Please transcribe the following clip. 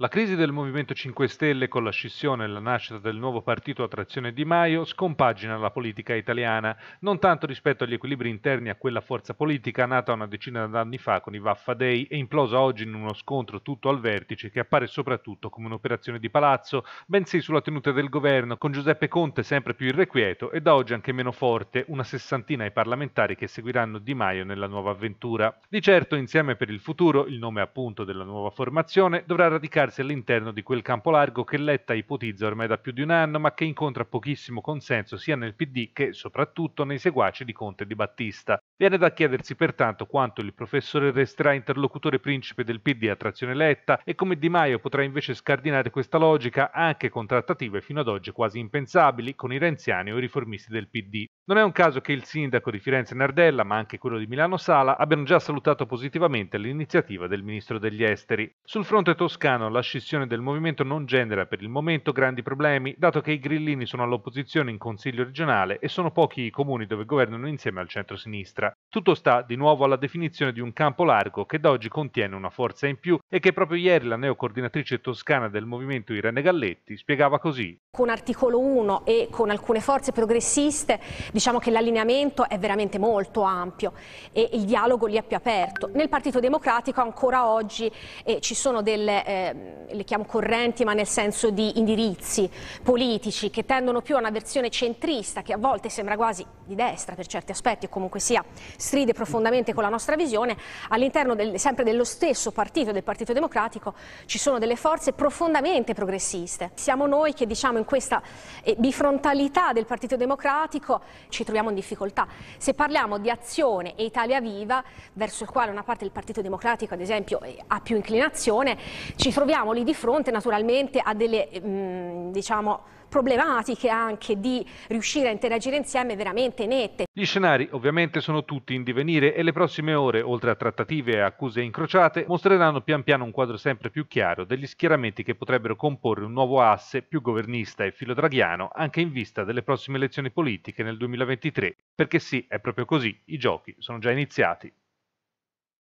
La crisi del Movimento 5 Stelle con la scissione e la nascita del nuovo partito a trazione Di Maio scompagina la politica italiana, non tanto rispetto agli equilibri interni a quella forza politica nata una decina d'anni fa con i Vaffa e implosa oggi in uno scontro tutto al vertice che appare soprattutto come un'operazione di palazzo, bensì sulla tenuta del governo, con Giuseppe Conte sempre più irrequieto e da oggi anche meno forte, una sessantina ai parlamentari che seguiranno Di Maio nella nuova avventura. Di certo, insieme per il futuro, il nome appunto della nuova formazione dovrà radicarsi ritrovarsi all'interno di quel campo largo che Letta ipotizza ormai da più di un anno, ma che incontra pochissimo consenso sia nel PD che soprattutto nei seguaci di Conte e di Battista. Viene da chiedersi pertanto quanto il professore resterà interlocutore principe del PD a trazione eletta e come Di Maio potrà invece scardinare questa logica anche con trattative fino ad oggi quasi impensabili con i renziani o i riformisti del PD. Non è un caso che il sindaco di Firenze Nardella, ma anche quello di Milano Sala, abbiano già salutato positivamente l'iniziativa del ministro degli esteri. Sul fronte toscano la scissione del movimento non genera per il momento grandi problemi, dato che i grillini sono all'opposizione in consiglio regionale e sono pochi i comuni dove governano insieme al centro-sinistra. Tutto sta di nuovo alla definizione di un campo largo che da oggi contiene una forza in più e che proprio ieri la neocoordinatrice toscana del movimento Irene Galletti spiegava così. Con articolo 1 e con alcune forze progressiste diciamo che l'allineamento è veramente molto ampio e il dialogo lì è più aperto. Nel Partito Democratico ancora oggi eh, ci sono delle, eh, le chiamo correnti, ma nel senso di indirizzi politici che tendono più a una versione centrista che a volte sembra quasi di destra per certi aspetti o comunque sia stride profondamente con la nostra visione, all'interno sempre dello stesso partito, del Partito Democratico, ci sono delle forze profondamente progressiste. Siamo noi che diciamo in questa eh, bifrontalità del Partito Democratico ci troviamo in difficoltà. Se parliamo di azione e Italia Viva, verso il quale una parte del Partito Democratico ad esempio eh, ha più inclinazione, ci troviamo lì di fronte naturalmente a delle, mh, mm, diciamo, problematiche anche di riuscire a interagire insieme veramente nette. Gli scenari ovviamente sono tutti in divenire e le prossime ore, oltre a trattative e accuse incrociate, mostreranno pian piano un quadro sempre più chiaro degli schieramenti che potrebbero comporre un nuovo asse più governista e filodraghiano anche in vista delle prossime elezioni politiche nel 2023, perché sì, è proprio così, i giochi sono già iniziati.